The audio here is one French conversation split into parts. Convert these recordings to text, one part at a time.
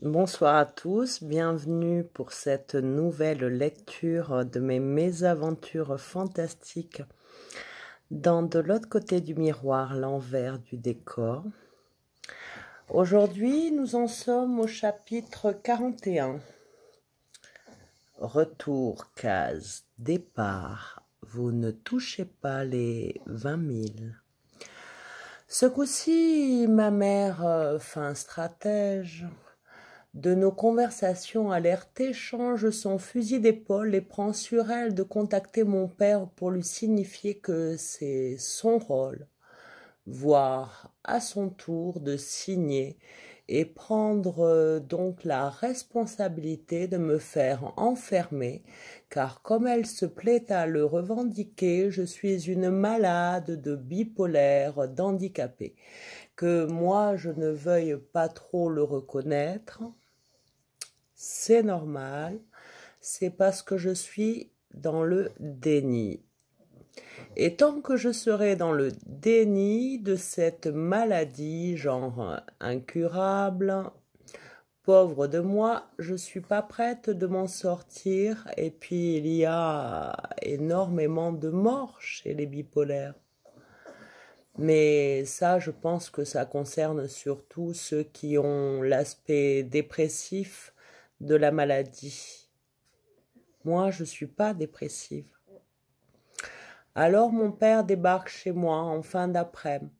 Bonsoir à tous, bienvenue pour cette nouvelle lecture de mes mésaventures fantastiques dans De l'autre côté du miroir, l'envers du décor. Aujourd'hui, nous en sommes au chapitre 41. Retour, case, départ, vous ne touchez pas les 20 000. Ce coup-ci, ma mère, euh, fin stratège, de nos conversations alertées change son fusil d'épaule et prend sur elle de contacter mon père pour lui signifier que c'est son rôle, voire à son tour de signer et prendre euh, donc la responsabilité de me faire enfermer, car comme elle se plaît à le revendiquer, je suis une malade de bipolaire, d'handicapé. Que moi je ne veuille pas trop le reconnaître, c'est normal, c'est parce que je suis dans le déni. Et tant que je serai dans le déni de cette maladie, genre incurable, pauvre de moi, je ne suis pas prête de m'en sortir. Et puis il y a énormément de morts chez les bipolaires. Mais ça, je pense que ça concerne surtout ceux qui ont l'aspect dépressif de la maladie. Moi, je ne suis pas dépressive. Alors mon père débarque chez moi en fin d'après-midi.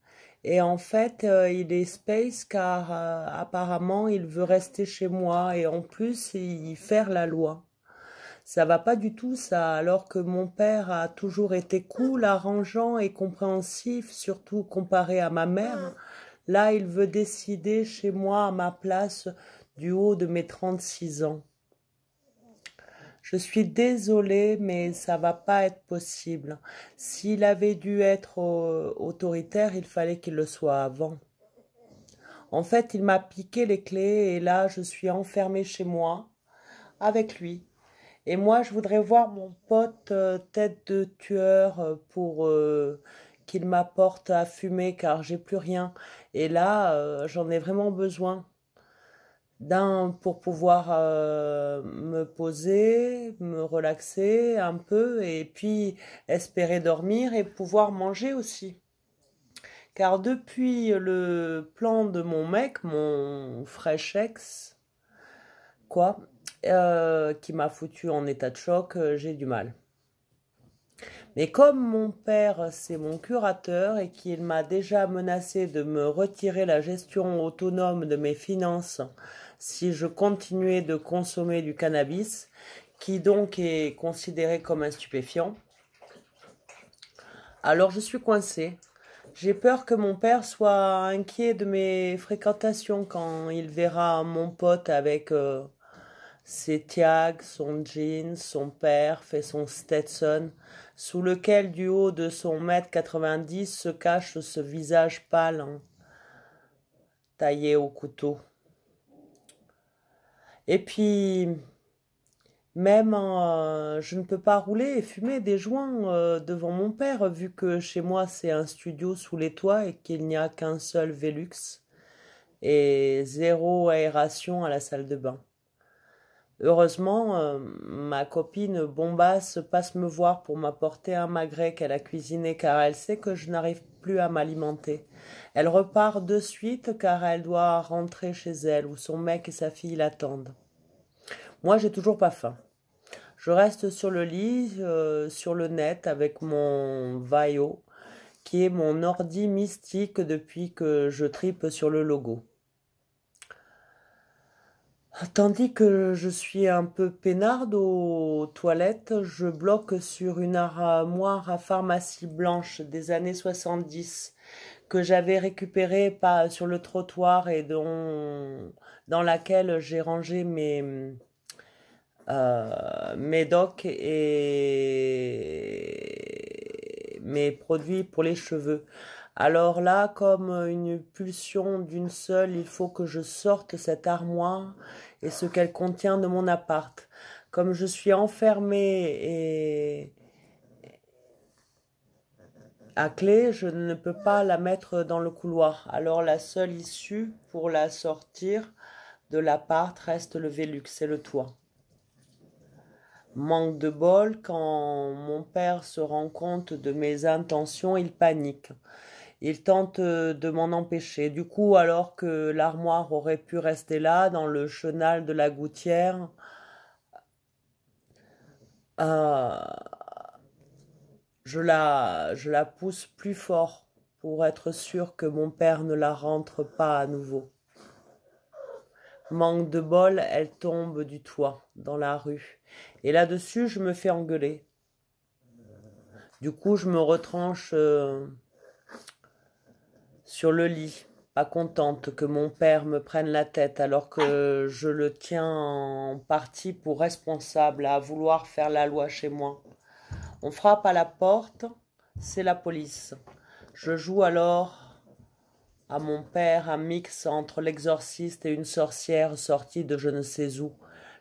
Et en fait, euh, il est space car euh, apparemment, il veut rester chez moi et en plus, y faire la loi. Ça va pas du tout ça, alors que mon père a toujours été cool, arrangeant et compréhensif, surtout comparé à ma mère. Là, il veut décider chez moi à ma place du haut de mes 36 ans. Je suis désolée, mais ça va pas être possible. S'il avait dû être euh, autoritaire, il fallait qu'il le soit avant. En fait, il m'a piqué les clés et là, je suis enfermée chez moi avec lui. Et moi, je voudrais voir mon pote euh, tête de tueur euh, pour qu'il m'apporte à fumer car j'ai plus rien. Et là, j'en ai vraiment besoin dans, pour pouvoir euh, me poser, me relaxer un peu et puis espérer dormir et pouvoir manger aussi. Car depuis le plan de mon mec, mon fresh ex, quoi, euh, qui m'a foutu en état de choc, euh, j'ai du mal. Mais comme mon père, c'est mon curateur et qu'il m'a déjà menacé de me retirer la gestion autonome de mes finances si je continuais de consommer du cannabis, qui donc est considéré comme un stupéfiant, alors je suis coincée. J'ai peur que mon père soit inquiet de mes fréquentations quand il verra mon pote avec... Euh, c'est Tiag, son jean, son père fait son Stetson, sous lequel du haut de son mètre 90 se cache ce visage pâle, hein, taillé au couteau. Et puis, même euh, je ne peux pas rouler et fumer des joints euh, devant mon père, vu que chez moi c'est un studio sous les toits et qu'il n'y a qu'un seul Velux et zéro aération à la salle de bain. Heureusement, euh, ma copine bombasse passe me voir pour m'apporter un magret qu'elle a cuisiné car elle sait que je n'arrive plus à m'alimenter. Elle repart de suite car elle doit rentrer chez elle où son mec et sa fille l'attendent. Moi, j'ai toujours pas faim. Je reste sur le lit, euh, sur le net avec mon Vaio qui est mon ordi mystique depuis que je tripe sur le logo. Tandis que je suis un peu peinarde aux toilettes, je bloque sur une armoire à pharmacie blanche des années 70 que j'avais récupérée sur le trottoir et dont, dans laquelle j'ai rangé mes, euh, mes docs et mes produits pour les cheveux. Alors là, comme une pulsion d'une seule, il faut que je sorte cette armoire et ce qu'elle contient de mon appart. Comme je suis enfermée et à clé, je ne peux pas la mettre dans le couloir. Alors la seule issue pour la sortir de l'appart reste le Vélux, c'est le toit. Manque de bol, quand mon père se rend compte de mes intentions, il panique. Il tente euh, de m'en empêcher. Du coup, alors que l'armoire aurait pu rester là, dans le chenal de la gouttière, euh, je, la, je la pousse plus fort pour être sûr que mon père ne la rentre pas à nouveau. Manque de bol, elle tombe du toit, dans la rue. Et là-dessus, je me fais engueuler. Du coup, je me retranche. Euh, sur le lit, pas contente que mon père me prenne la tête alors que je le tiens en partie pour responsable à vouloir faire la loi chez moi. On frappe à la porte, c'est la police. Je joue alors à mon père un mix entre l'exorciste et une sorcière sortie de je ne sais où,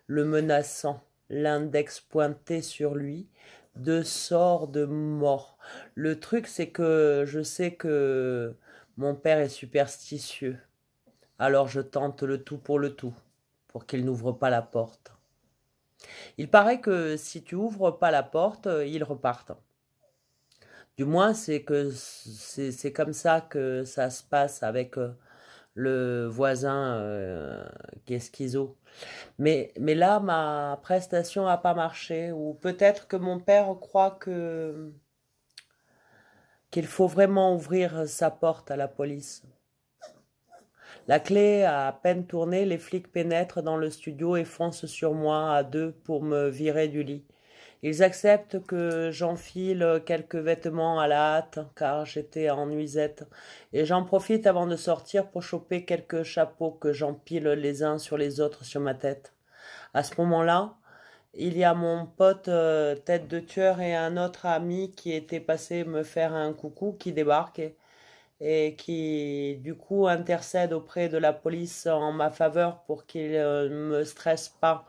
le menaçant, l'index pointé sur lui, de sorts de mort. Le truc c'est que je sais que mon père est superstitieux, alors je tente le tout pour le tout, pour qu'il n'ouvre pas la porte. Il paraît que si tu ouvres pas la porte, euh, ils repartent. Du moins, c'est que c'est comme ça que ça se passe avec euh, le voisin euh, qui est schizo. Mais, mais là, ma prestation n'a pas marché, ou peut-être que mon père croit que qu'il faut vraiment ouvrir sa porte à la police. La clé a à peine tourné, les flics pénètrent dans le studio et foncent sur moi à deux pour me virer du lit. Ils acceptent que j'enfile quelques vêtements à la hâte, car j'étais en nuisette, et j'en profite avant de sortir pour choper quelques chapeaux que j'empile les uns sur les autres sur ma tête. À ce moment-là, il y a mon pote euh, tête de tueur et un autre ami qui était passé me faire un coucou qui débarque et, qui du coup intercède auprès de la police en ma faveur pour qu'il ne euh, me stresse pas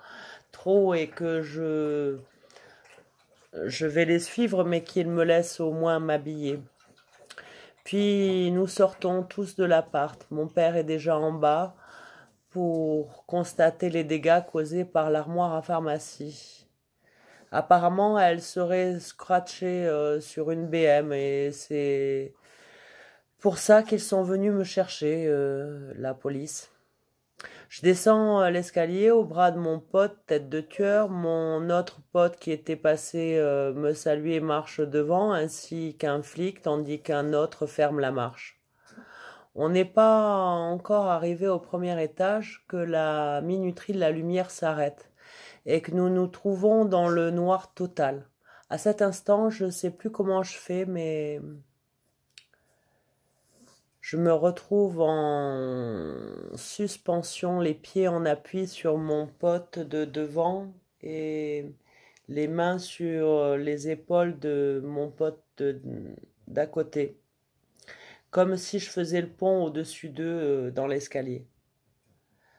trop et que je je vais les suivre mais qu'il me laisse au moins m'habiller. Puis nous sortons tous de l'appart. Mon père est déjà en bas pour constater les dégâts causés par l'armoire à pharmacie. Apparemment, elle serait scratchée euh, sur une BM et c'est pour ça qu'ils sont venus me chercher, euh, la police. Je descends euh, l'escalier au bras de mon pote tête de tueur, mon autre pote qui était passé me me saluer marche devant, ainsi qu'un flic, tandis qu'un autre ferme la marche. On n'est pas encore arrivé au premier étage que la minuterie de la lumière s'arrête et que nous nous trouvons dans le noir total. À cet instant, je ne sais plus comment je fais, mais je me retrouve en suspension, les pieds en appui sur mon pote de devant et les mains sur les épaules de mon pote d'à côté comme si je faisais le pont au-dessus d'eux euh, dans l'escalier.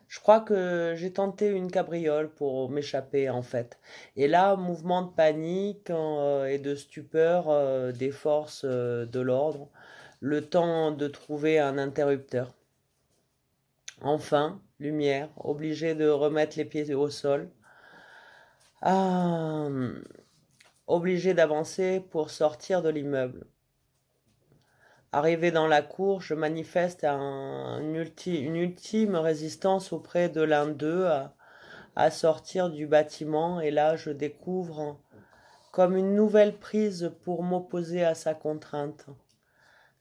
Je crois que j'ai tenté une cabriole pour m'échapper en fait. Et là, mouvement de panique euh, et de stupeur euh, des forces de l'ordre, le temps de trouver un interrupteur. Enfin, lumière, obligé de remettre les pieds au sol. Ah, obligé d'avancer pour sortir de l'immeuble. Arrivé dans la cour, je manifeste une, ultime résistance auprès de l'un d'eux à, à, sortir du bâtiment et là je découvre comme une nouvelle prise pour m'opposer à sa contrainte.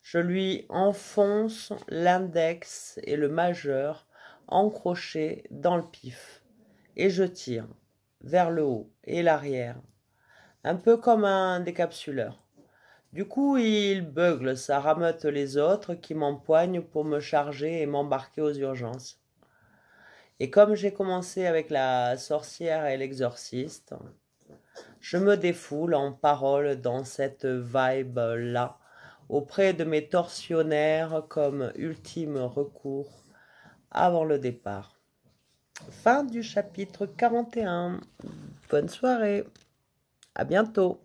Je lui enfonce l'index et le majeur encrochés dans le pif et je tire vers le haut et l'arrière, un peu comme un décapsuleur. Du coup, il beugle, ça rameute les autres qui m'empoignent pour me charger et m'embarquer aux urgences. Et comme j'ai commencé avec la sorcière et l'exorciste, je me défoule en paroles dans cette vibe-là, auprès de mes torsionnaires comme ultime recours avant le départ. Fin du chapitre 41. Bonne soirée. À bientôt.